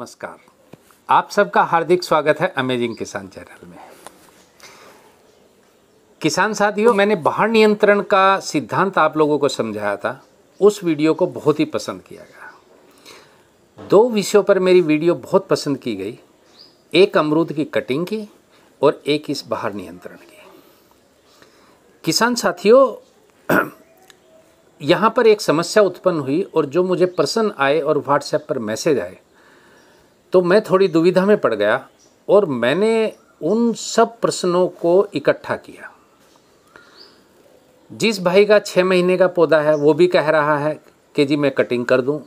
नमस्कार आप सबका हार्दिक स्वागत है अमेजिंग किसान चैनल में किसान साथियों मैंने बाहर नियंत्रण का सिद्धांत आप लोगों को समझाया था उस वीडियो को बहुत ही पसंद किया गया दो विषयों पर मेरी वीडियो बहुत पसंद की गई एक अमरूद की कटिंग की और एक इस बाहर नियंत्रण की किसान साथियों यहाँ पर एक समस्या उत्पन्न हुई और जो मुझे प्रश्न आए और व्हाट्सएप पर मैसेज आए तो मैं थोड़ी दुविधा में पड़ गया और मैंने उन सब प्रश्नों को इकट्ठा किया जिस भाई का छः महीने का पौधा है वो भी कह रहा है कि जी मैं कटिंग कर दूं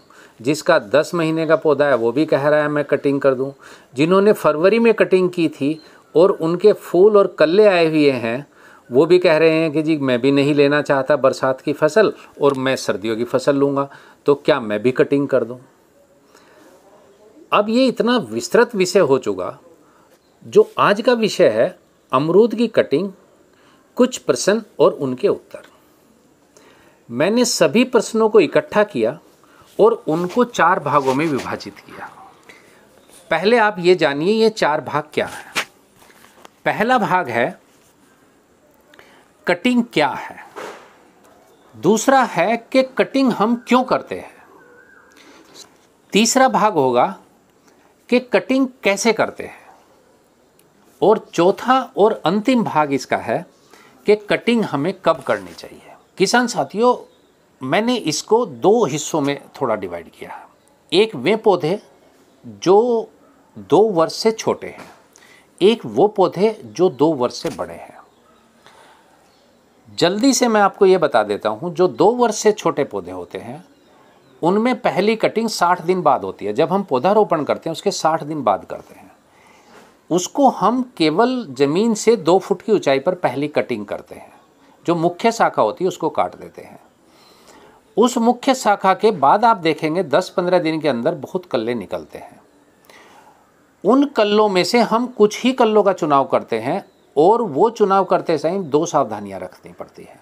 जिसका दस महीने का पौधा है वो भी कह रहा है मैं कटिंग कर दूं जिन्होंने फरवरी में कटिंग की थी और उनके फूल और कल्ले आए हुए हैं वो भी कह रहे हैं कि जी मैं भी नहीं लेना चाहता बरसात की फसल और मैं सर्दियों की फसल लूँगा तो क्या मैं भी कटिंग कर दूँ अब ये इतना विस्तृत विषय हो चुका जो आज का विषय है अमरूद की कटिंग कुछ प्रश्न और उनके उत्तर मैंने सभी प्रश्नों को इकट्ठा किया और उनको चार भागों में विभाजित किया पहले आप ये जानिए ये चार भाग क्या है पहला भाग है कटिंग क्या है दूसरा है कि कटिंग हम क्यों करते हैं तीसरा भाग होगा कि कटिंग कैसे करते हैं और चौथा और अंतिम भाग इसका है कि कटिंग हमें कब करनी चाहिए किसान साथियों मैंने इसको दो हिस्सों में थोड़ा डिवाइड किया है एक वे पौधे जो दो वर्ष से छोटे हैं एक वो पौधे जो दो वर्ष से बड़े हैं जल्दी से मैं आपको ये बता देता हूँ जो दो वर्ष से छोटे पौधे होते हैं उनमें पहली कटिंग साठ दिन बाद होती है जब हम पौधारोपण करते हैं उसके साठ दिन बाद करते हैं उसको हम केवल ज़मीन से दो फुट की ऊंचाई पर पहली कटिंग करते हैं जो मुख्य शाखा होती है उसको काट देते हैं उस मुख्य शाखा के बाद आप देखेंगे 10-15 दिन के अंदर बहुत कल्ले निकलते हैं उन कल्लों में से हम कुछ ही कल्लों का चुनाव करते हैं और वो चुनाव करते समय दो सावधानियां रखनी पड़ती हैं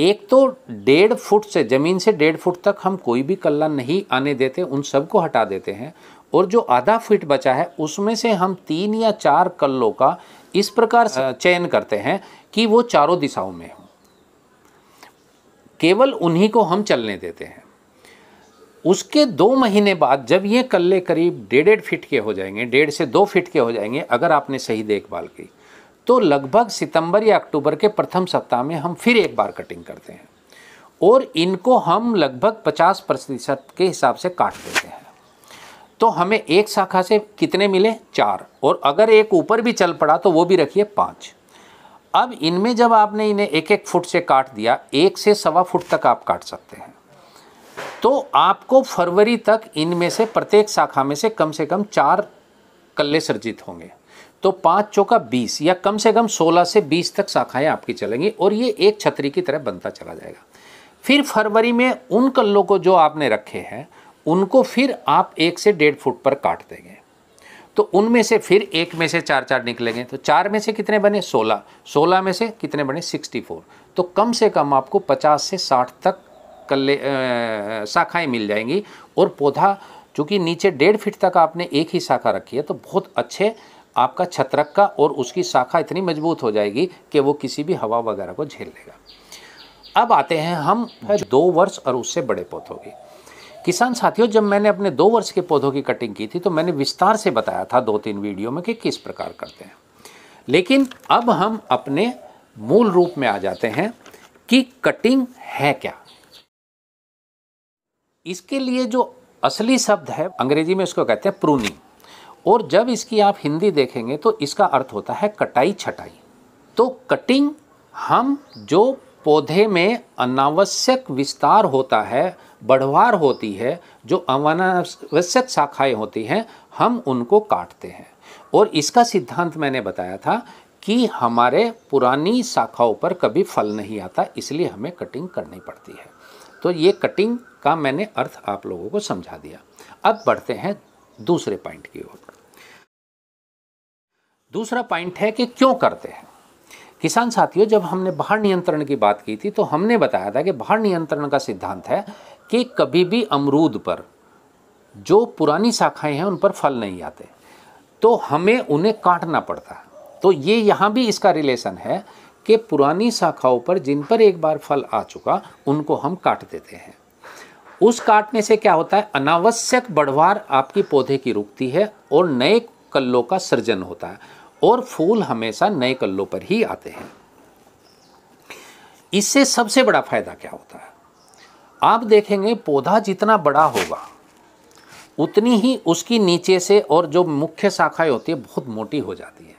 एक तो डेढ़ फुट से ज़मीन से डेढ़ फुट तक हम कोई भी कल्ला नहीं आने देते उन सबको हटा देते हैं और जो आधा फीट बचा है उसमें से हम तीन या चार कल्लों का इस प्रकार चयन करते हैं कि वो चारों दिशाओं में हों केवल उन्हीं को हम चलने देते हैं उसके दो महीने बाद जब ये कल्ले करीब डेढ़ डेढ़ फिट के हो जाएंगे डेढ़ से दो फिट के हो जाएंगे अगर आपने सही देखभाल की तो लगभग सितंबर या अक्टूबर के प्रथम सप्ताह में हम फिर एक बार कटिंग करते हैं और इनको हम लगभग 50 प्रतिशत के हिसाब से काट देते हैं तो हमें एक शाखा से कितने मिले चार और अगर एक ऊपर भी चल पड़ा तो वो भी रखिए पाँच अब इनमें जब आपने इन्हें एक एक फुट से काट दिया एक से सवा फुट तक आप काट सकते हैं तो आपको फरवरी तक इनमें से प्रत्येक शाखा में से कम से कम चार कल्ले सर्जित होंगे तो पाँच चौका बीस या कम से कम सोलह से बीस तक शाखाएँ आपकी चलेंगी और ये एक छतरी की तरह बनता चला जाएगा फिर फरवरी में उन कल्लों को जो आपने रखे हैं उनको फिर आप एक से डेढ़ फुट पर काट देंगे तो उनमें से फिर एक में से चार चार निकलेंगे तो चार में से कितने बने सोलह सोलह में से कितने बने सिक्सटी फोर तो कम से कम आपको पचास से साठ तक कल्ले शाखाएँ मिल जाएंगी और पौधा चूँकि नीचे डेढ़ फिट तक आपने एक ही शाखा रखी है तो बहुत अच्छे आपका का और उसकी शाखा इतनी मजबूत हो जाएगी कि वो किसी भी हवा वगैरह को झेल लेगा अब आते हैं हम हाँ दो वर्ष और उससे बड़े पौधों की किसान साथियों जब मैंने अपने दो वर्ष के पौधों की कटिंग की थी तो मैंने विस्तार से बताया था दो तीन वीडियो में कि किस प्रकार करते हैं लेकिन अब हम अपने मूल रूप में आ जाते हैं कि कटिंग है क्या इसके लिए जो असली शब्द है अंग्रेजी में उसको कहते हैं प्रूनिंग और जब इसकी आप हिंदी देखेंगे तो इसका अर्थ होता है कटाई छटाई तो कटिंग हम जो पौधे में अनावश्यक विस्तार होता है बढ़वार होती है जो अनावश्यक शाखाएं होती हैं हम उनको काटते हैं और इसका सिद्धांत मैंने बताया था कि हमारे पुरानी शाखाओं पर कभी फल नहीं आता इसलिए हमें कटिंग करनी पड़ती है तो ये कटिंग का मैंने अर्थ आप लोगों को समझा दिया अब बढ़ते हैं दूसरे पॉइंट की ओर दूसरा पॉइंट है कि क्यों करते हैं किसान साथियों जब हमने बाहर नियंत्रण की बात की थी तो हमने बताया था कि बाहर नियंत्रण का सिद्धांत है कि कभी भी अमरूद पर जो पुरानी शाखाएं हैं उन पर फल नहीं आते तो हमें उन्हें काटना पड़ता है तो ये यहाँ भी इसका रिलेशन है कि पुरानी शाखाओं पर जिन पर एक बार फल आ चुका उनको हम काट देते हैं उस काटने से क्या होता है अनावश्यक बढ़वार आपकी पौधे की रुकती है और नए कल्लों का सृजन होता है और फूल हमेशा नए कल्लों पर ही आते हैं इससे सबसे बड़ा फायदा क्या होता है आप देखेंगे पौधा जितना बड़ा होगा उतनी ही उसकी नीचे से और जो मुख्य शाखाएं होती है बहुत मोटी हो जाती है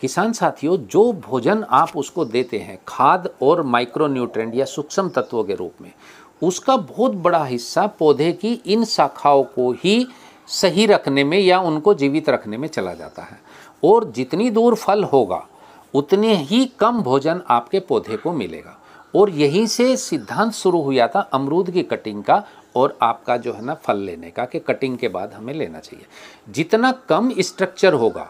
किसान साथियों जो भोजन आप उसको देते हैं खाद और माइक्रोन्यूट्रेंट या सूक्ष्म तत्वों के रूप में उसका बहुत बड़ा हिस्सा पौधे की इन शाखाओं को ही सही रखने में या उनको जीवित रखने में चला जाता है और जितनी दूर फल होगा उतने ही कम भोजन आपके पौधे को मिलेगा और यहीं से सिद्धांत शुरू हुआ था अमरूद की कटिंग का और आपका जो है ना फल लेने का कि कटिंग के बाद हमें लेना चाहिए जितना कम स्ट्रक्चर होगा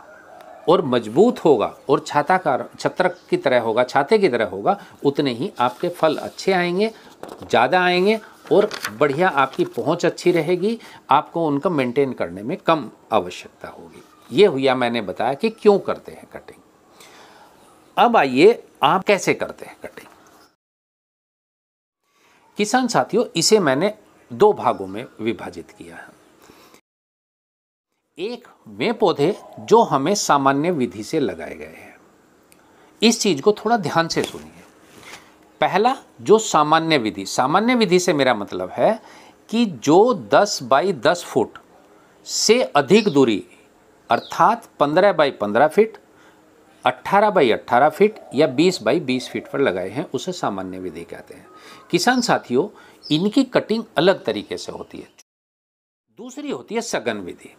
और मजबूत होगा और छाताकार छत्र की तरह होगा छाते की तरह होगा उतने ही आपके फल अच्छे आएंगे ज़्यादा आएंगे और बढ़िया आपकी पहुंच अच्छी रहेगी आपको उनका मेंटेन करने में कम आवश्यकता होगी ये हुआ मैंने बताया कि क्यों करते हैं कटिंग अब आइए आप कैसे करते हैं कटिंग किसान साथियों इसे मैंने दो भागों में विभाजित किया है एक वे पौधे जो हमें सामान्य विधि से लगाए गए हैं इस चीज़ को थोड़ा ध्यान से सुनिए पहला जो सामान्य विधि सामान्य विधि से मेरा मतलब है कि जो 10 बाई 10 फुट से अधिक दूरी अर्थात 15 बाई 15 फीट 18 बाई 18 फीट या 20 बाई 20 फीट पर लगाए हैं उसे सामान्य विधि कहते हैं किसान साथियों इनकी कटिंग अलग तरीके से होती है दूसरी होती है सघन विधि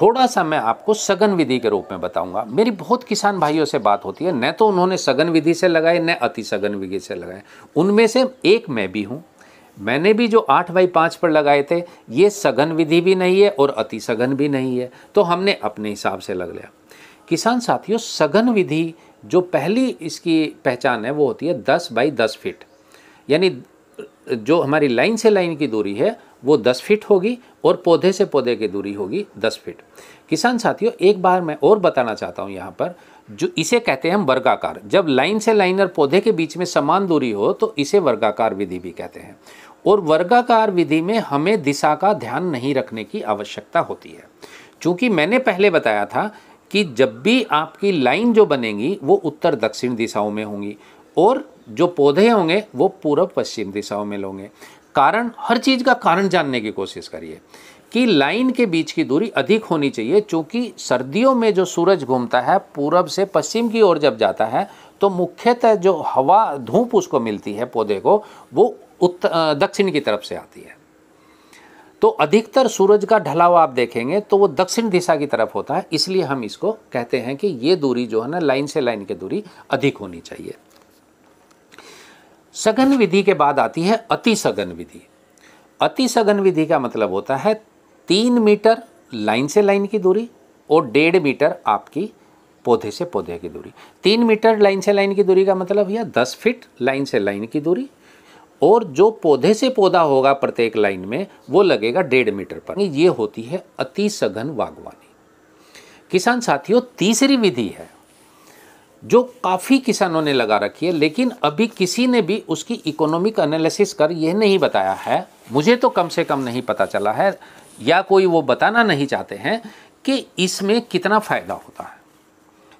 थोड़ा सा मैं आपको सघन विधि के रूप में बताऊंगा मेरी बहुत किसान भाइयों से बात होती है न तो उन्होंने सघन विधि से लगाए न अति सघन विधि से लगाए उनमें से एक मैं भी हूँ मैंने भी जो आठ बाई पाँच पर लगाए थे ये सघन विधि भी नहीं है और अति सघन भी नहीं है तो हमने अपने हिसाब से लग लिया किसान साथियों सघन विधि जो पहली इसकी पहचान है वो होती है दस बाई दस फिट यानी जो हमारी लाइन से लाइन की दूरी है वो 10 फीट होगी और पौधे से पौधे की दूरी होगी 10 फीट किसान साथियों एक बार मैं और बताना चाहता हूँ यहाँ पर जो इसे कहते हैं हम वर्गाकार जब लाइन से लाइन और पौधे के बीच में समान दूरी हो तो इसे वर्गाकार विधि भी कहते हैं और वर्गाकार विधि में हमें दिशा का ध्यान नहीं रखने की आवश्यकता होती है चूँकि मैंने पहले बताया था कि जब भी आपकी लाइन जो बनेगी वो उत्तर दक्षिण दिशाओं में होंगी और जो पौधे होंगे वो पूर्व पश्चिम दिशाओं में लोगे कारण हर चीज़ का कारण जानने की कोशिश करिए कि लाइन के बीच की दूरी अधिक होनी चाहिए क्योंकि सर्दियों में जो सूरज घूमता है पूरब से पश्चिम की ओर जब जाता है तो मुख्यतः जो हवा धूप उसको मिलती है पौधे को वो उत्तर दक्षिण की तरफ से आती है तो अधिकतर सूरज का ढलाव आप देखेंगे तो वो दक्षिण दिशा की तरफ होता है इसलिए हम इसको कहते हैं कि ये दूरी जो है ना लाइन से लाइन की दूरी अधिक होनी चाहिए सघन विधि के बाद आती है अति सघन विधि अति सघन विधि का मतलब होता है तीन मीटर लाइन से लाइन की दूरी और डेढ़ मीटर आपकी पौधे से पौधे की दूरी तीन मीटर लाइन से लाइन की दूरी का मतलब यह दस फीट लाइन से लाइन की दूरी और जो पौधे से पौधा होगा प्रत्येक लाइन में वो लगेगा डेढ़ मीटर पर ये होती है अति सघन बागवानी किसान साथियों तीसरी विधि है जो काफ़ी किसानों ने लगा रखी है लेकिन अभी किसी ने भी उसकी इकोनॉमिक एनालिसिस कर यह नहीं बताया है मुझे तो कम से कम नहीं पता चला है या कोई वो बताना नहीं चाहते हैं कि इसमें कितना फ़ायदा होता है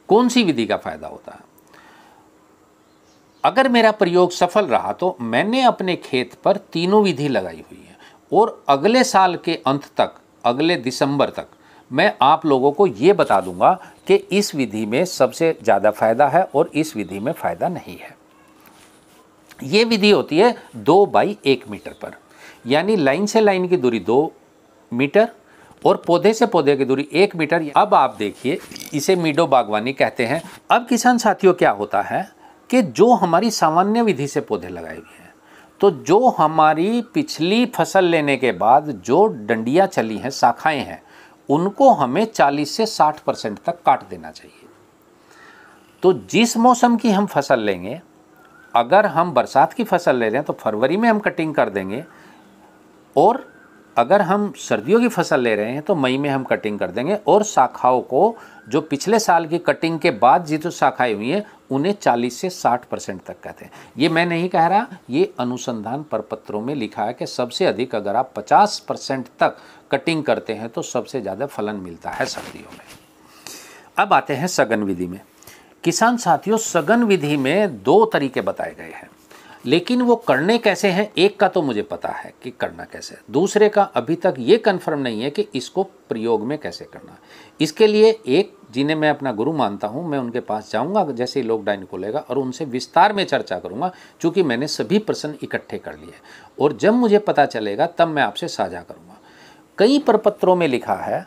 कौन सी विधि का फ़ायदा होता है अगर मेरा प्रयोग सफल रहा तो मैंने अपने खेत पर तीनों विधि लगाई हुई है और अगले साल के अंत तक अगले दिसंबर तक मैं आप लोगों को ये बता दूंगा कि इस विधि में सबसे ज़्यादा फायदा है और इस विधि में फ़ायदा नहीं है ये विधि होती है दो बाई एक मीटर पर यानी लाइन से लाइन की दूरी दो मीटर और पौधे से पौधे की दूरी एक मीटर अब आप देखिए इसे मीडो बागवानी कहते हैं अब किसान साथियों क्या होता है कि जो हमारी सामान्य विधि से पौधे लगाए हुए हैं तो जो हमारी पिछली फसल लेने के बाद जो डंडियाँ चली हैं शाखाएँ हैं उनको हमें 40 से 60 परसेंट तक काट देना चाहिए तो जिस मौसम की हम फसल लेंगे अगर हम बरसात की फसल ले रहे हैं तो फरवरी में हम कटिंग कर देंगे और अगर हम सर्दियों की फसल ले रहे हैं तो मई में हम कटिंग कर देंगे और शाखाओं को जो पिछले साल की कटिंग के बाद जितनी शाखाएं हुई हैं उन्हें 40 से 60 परसेंट तक कहते हैं ये मैं नहीं कह रहा ये अनुसंधान परपत्रों में लिखा है कि सबसे अधिक अगर आप 50 परसेंट तक कटिंग करते हैं तो सबसे ज़्यादा फलन मिलता है सर्दियों में अब आते हैं सघन विधि में किसान साथियों सघन विधि में दो तरीके बताए गए हैं लेकिन वो करने कैसे हैं एक का तो मुझे पता है कि करना कैसे है दूसरे का अभी तक ये कंफर्म नहीं है कि इसको प्रयोग में कैसे करना इसके लिए एक जिन्हें मैं अपना गुरु मानता हूँ मैं उनके पास जाऊँगा जैसे ही लॉकडाउन खुलेगा और उनसे विस्तार में चर्चा करूँगा चूँकि मैंने सभी प्रश्न इकट्ठे कर लिए और जब मुझे पता चलेगा तब मैं आपसे साझा करूँगा कई प्रपत्रों में लिखा है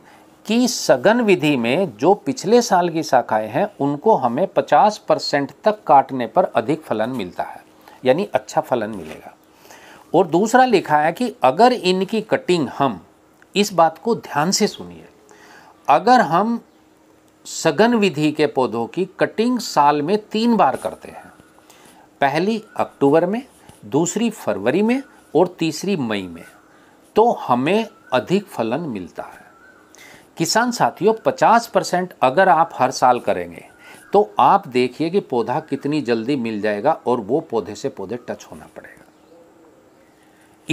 कि सघन विधि में जो पिछले साल की शाखाएं हैं उनको हमें 50 परसेंट तक काटने पर अधिक फलन मिलता है यानी अच्छा फलन मिलेगा और दूसरा लिखा है कि अगर इनकी कटिंग हम इस बात को ध्यान से सुनिए अगर हम सघन विधि के पौधों की कटिंग साल में तीन बार करते हैं पहली अक्टूबर में दूसरी फरवरी में और तीसरी मई में तो हमें अधिक फलन मिलता है किसान साथियों 50 परसेंट अगर आप हर साल करेंगे तो आप देखिए कि पौधा कितनी जल्दी मिल जाएगा और वो पौधे से पौधे टच होना पड़ेगा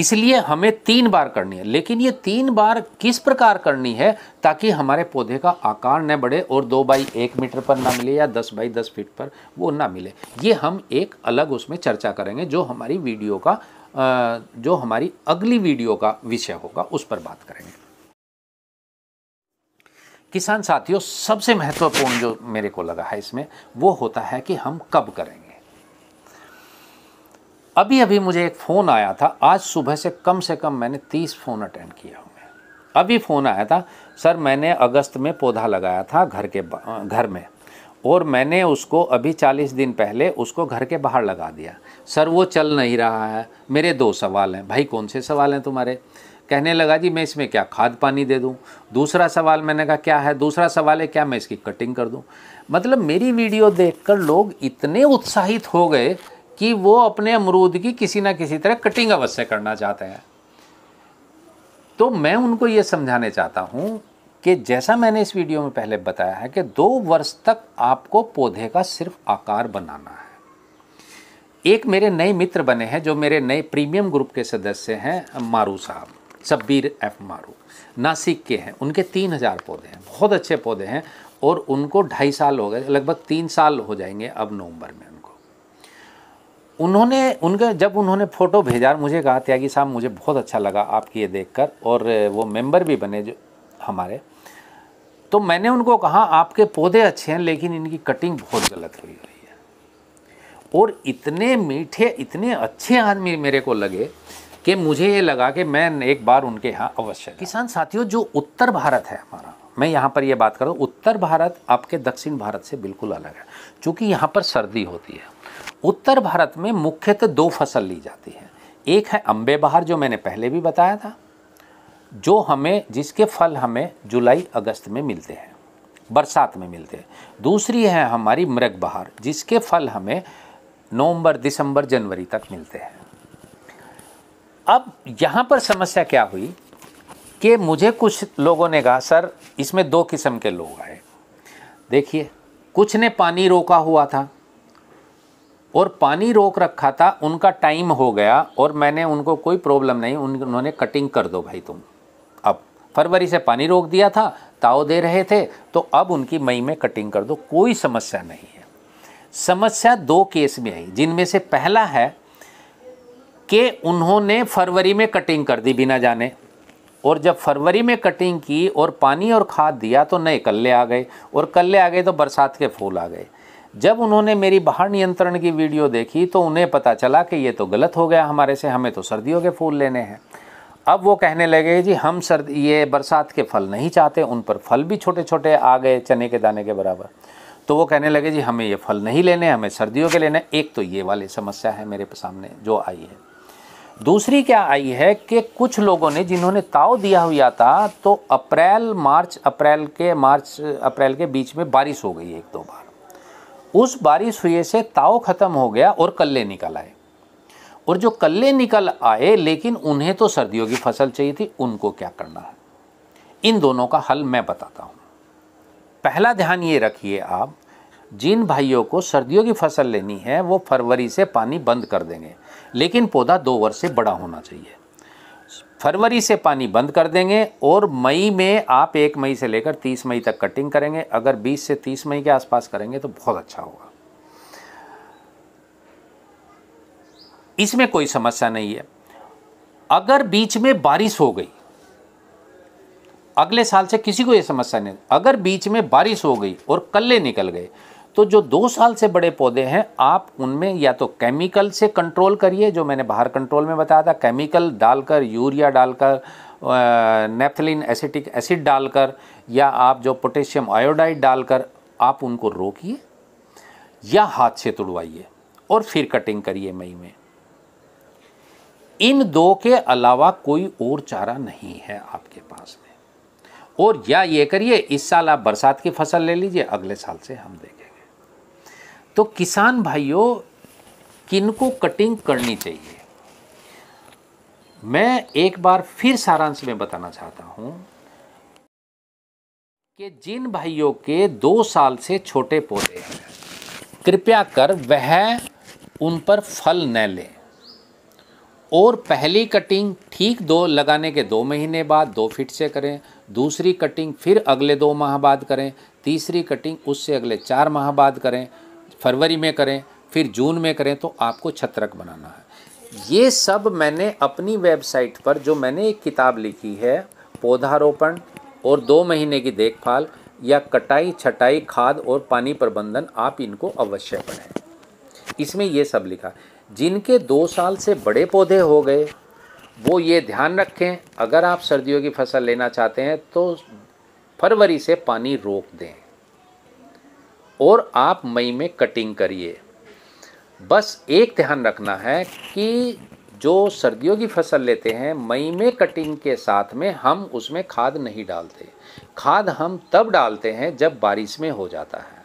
इसलिए हमें तीन बार करनी है लेकिन ये तीन बार किस प्रकार करनी है ताकि हमारे पौधे का आकार न बढ़े और दो बाई एक मीटर पर ना मिले या दस बाई दस फीट पर वो ना मिले ये हम एक अलग उसमें चर्चा करेंगे जो हमारी वीडियो का जो हमारी अगली वीडियो का विषय होगा उस पर बात करेंगे किसान साथियों सबसे महत्वपूर्ण जो मेरे को लगा है इसमें वो होता है कि हम कब करेंगे अभी अभी मुझे एक फ़ोन आया था आज सुबह से कम से कम मैंने तीस फ़ोन अटेंड किया अभी फ़ोन आया था सर मैंने अगस्त में पौधा लगाया था घर के घर में और मैंने उसको अभी चालीस दिन पहले उसको घर के बाहर लगा दिया सर वो चल नहीं रहा है मेरे दो सवाल हैं भाई कौन से सवाल हैं तुम्हारे कहने लगा जी मैं इसमें क्या खाद पानी दे दूँ दूसरा सवाल मैंने कहा क्या है दूसरा सवाल है क्या मैं इसकी कटिंग कर दूँ मतलब मेरी वीडियो देखकर लोग इतने उत्साहित हो गए कि वो अपने अमरूद की किसी ना किसी तरह कटिंग अवश्य करना चाहते हैं तो मैं उनको ये समझाने चाहता हूँ कि जैसा मैंने इस वीडियो में पहले बताया है कि दो वर्ष तक आपको पौधे का सिर्फ आकार बनाना है एक मेरे नए मित्र बने हैं जो मेरे नए प्रीमियम ग्रुप के सदस्य हैं मारू साहब शब्बीर एफ मारू नासिक के हैं उनके तीन हज़ार पौधे हैं बहुत अच्छे पौधे हैं और उनको ढाई साल हो गए लगभग तीन साल हो जाएंगे अब नवंबर में उनको उन्होंने उनके जब उन्होंने फ़ोटो भेजा मुझे कहा त्यागी साहब मुझे बहुत अच्छा लगा आपकी ये देखकर और वो मेंबर भी बने जो हमारे तो मैंने उनको कहा आपके पौधे अच्छे हैं लेकिन इनकी कटिंग बहुत गलत हुई है और इतने मीठे इतने अच्छे आदमी मेरे को लगे कि मुझे ये लगा कि मैं एक बार उनके यहाँ अवश्य किसान साथियों जो उत्तर भारत है हमारा मैं यहाँ पर ये बात करूँ उत्तर भारत आपके दक्षिण भारत से बिल्कुल अलग है चूँकि यहाँ पर सर्दी होती है उत्तर भारत में मुख्यतः दो फसल ली जाती है एक है अम्बे बहार जो मैंने पहले भी बताया था जो हमें जिसके फल हमें जुलाई अगस्त में मिलते हैं बरसात में मिलते हैं दूसरी है हमारी मृग बहार जिसके फल हमें नवंबर दिसंबर जनवरी तक मिलते हैं अब यहाँ पर समस्या क्या हुई कि मुझे कुछ लोगों ने कहा सर इसमें दो किस्म के लोग आए देखिए कुछ ने पानी रोका हुआ था और पानी रोक रखा था उनका टाइम हो गया और मैंने उनको कोई प्रॉब्लम नहीं उन्होंने कटिंग कर दो भाई तुम अब फरवरी से पानी रोक दिया था ताव दे रहे थे तो अब उनकी मई में कटिंग कर दो कोई समस्या नहीं है समस्या दो केस में आई जिनमें से पहला है कि उन्होंने फरवरी में कटिंग कर दी बिना जाने और जब फरवरी में कटिंग की और पानी और खाद दिया तो नए कल्ले आ गए और कल्ले आ गए तो बरसात के फूल आ गए जब उन्होंने मेरी बाहर नियंत्रण की वीडियो देखी तो उन्हें पता चला कि ये तो गलत हो गया हमारे से हमें तो सर्दियों के फूल लेने हैं अब वो कहने लगे जी हम सर्द ये बरसात के फल नहीं चाहते उन पर फल भी छोटे छोटे आ गए चने के दाने के बराबर तो वो कहने लगे जी हमें ये फल नहीं लेने हमें सर्दियों के लेने एक तो ये वाली समस्या है मेरे सामने जो आई है दूसरी क्या आई है कि कुछ लोगों ने जिन्होंने ताव दिया हुआ था तो अप्रैल मार्च अप्रैल के मार्च अप्रैल के बीच में बारिश हो गई एक दो बार उस बारिश हुए से ताव ख़त्म हो गया और कल्ले निकल आए और जो कल्ले निकल आए लेकिन उन्हें तो सर्दियों की फसल चाहिए थी उनको क्या करना है इन दोनों का हल मैं बताता हूँ पहला ध्यान ये रखिए आप जिन भाइयों को सर्दियों की फसल लेनी है वो फरवरी से पानी बंद कर देंगे लेकिन पौधा दो वर्ष से बड़ा होना चाहिए फरवरी से पानी बंद कर देंगे और मई में आप एक मई से लेकर तीस मई तक कटिंग करेंगे अगर बीस से तीस मई के आसपास करेंगे तो बहुत अच्छा होगा इसमें कोई समस्या नहीं है अगर बीच में बारिश हो गई अगले साल से किसी को यह समस्या नहीं अगर बीच में बारिश हो गई और कल्ले निकल गए तो जो दो साल से बड़े पौधे हैं आप उनमें या तो केमिकल से कंट्रोल करिए जो मैंने बाहर कंट्रोल में बताया था केमिकल डालकर यूरिया डालकर नेफ्थलिन एसिटिक एसिड डालकर या आप जो पोटेशियम आयोडाइड डालकर आप उनको रोकिए या हाथ से तुड़वाइए और फिर कटिंग करिए मई में इन दो के अलावा कोई और चारा नहीं है आपके पास में और या ये करिए इस साल आप बरसात की फसल ले लीजिए अगले साल से हम देखें तो किसान भाइयों किनको कटिंग करनी चाहिए मैं एक बार फिर सारांश में बताना चाहता हूँ कि जिन भाइयों के दो साल से छोटे पौधे हैं कृपया कर वह उन पर फल न लें और पहली कटिंग ठीक दो लगाने के दो महीने बाद दो फीट से करें दूसरी कटिंग फिर अगले दो माह बाद करें तीसरी कटिंग उससे अगले चार माह बाद करें फरवरी में करें फिर जून में करें तो आपको छत्रक बनाना है ये सब मैंने अपनी वेबसाइट पर जो मैंने एक किताब लिखी है पौधारोपण और दो महीने की देखभाल या कटाई छटाई खाद और पानी प्रबंधन आप इनको अवश्य पढ़ें इसमें ये सब लिखा जिनके दो साल से बड़े पौधे हो गए वो ये ध्यान रखें अगर आप सर्दियों की फसल लेना चाहते हैं तो फरवरी से पानी रोक दें और आप मई में कटिंग करिए बस एक ध्यान रखना है कि जो सर्दियों की फसल लेते हैं मई में कटिंग के साथ में हम उसमें खाद नहीं डालते खाद हम तब डालते हैं जब बारिश में हो जाता है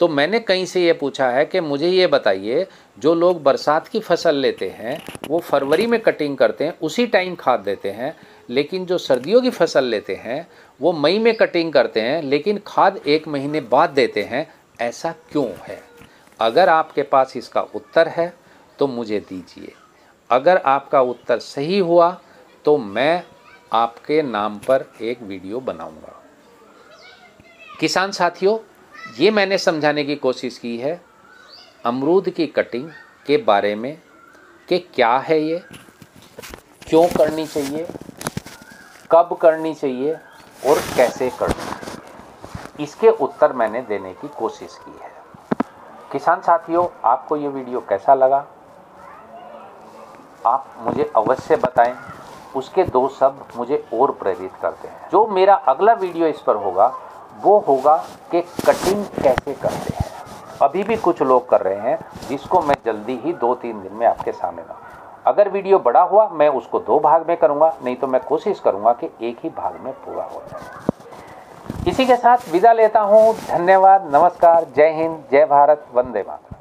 तो मैंने कहीं से ये पूछा है कि मुझे ये बताइए जो लोग बरसात की फसल लेते हैं वो फरवरी में कटिंग करते हैं उसी टाइम खाद देते हैं लेकिन जो सर्दियों की फसल लेते हैं वो मई में कटिंग करते हैं लेकिन खाद एक महीने बाद देते हैं ऐसा क्यों है अगर आपके पास इसका उत्तर है तो मुझे दीजिए अगर आपका उत्तर सही हुआ तो मैं आपके नाम पर एक वीडियो बनाऊंगा किसान साथियों ये मैंने समझाने की कोशिश की है अमरूद की कटिंग के बारे में कि क्या है ये क्यों करनी चाहिए कब करनी चाहिए और कैसे करनी चाहिए इसके उत्तर मैंने देने की कोशिश की है किसान साथियों आपको ये वीडियो कैसा लगा आप मुझे अवश्य बताएं उसके दो शब्द मुझे और प्रेरित करते हैं जो मेरा अगला वीडियो इस पर होगा वो होगा कि कटिंग कैसे करते हैं अभी भी कुछ लोग कर रहे हैं जिसको मैं जल्दी ही दो तीन दिन में आपके सामने लाऊँ अगर वीडियो बड़ा हुआ मैं उसको दो भाग में करूँगा नहीं तो मैं कोशिश करूँगा कि एक ही भाग में पूरा हो जाए इसी के साथ विदा लेता हूँ धन्यवाद नमस्कार जय हिंद जय भारत वंदे मातरम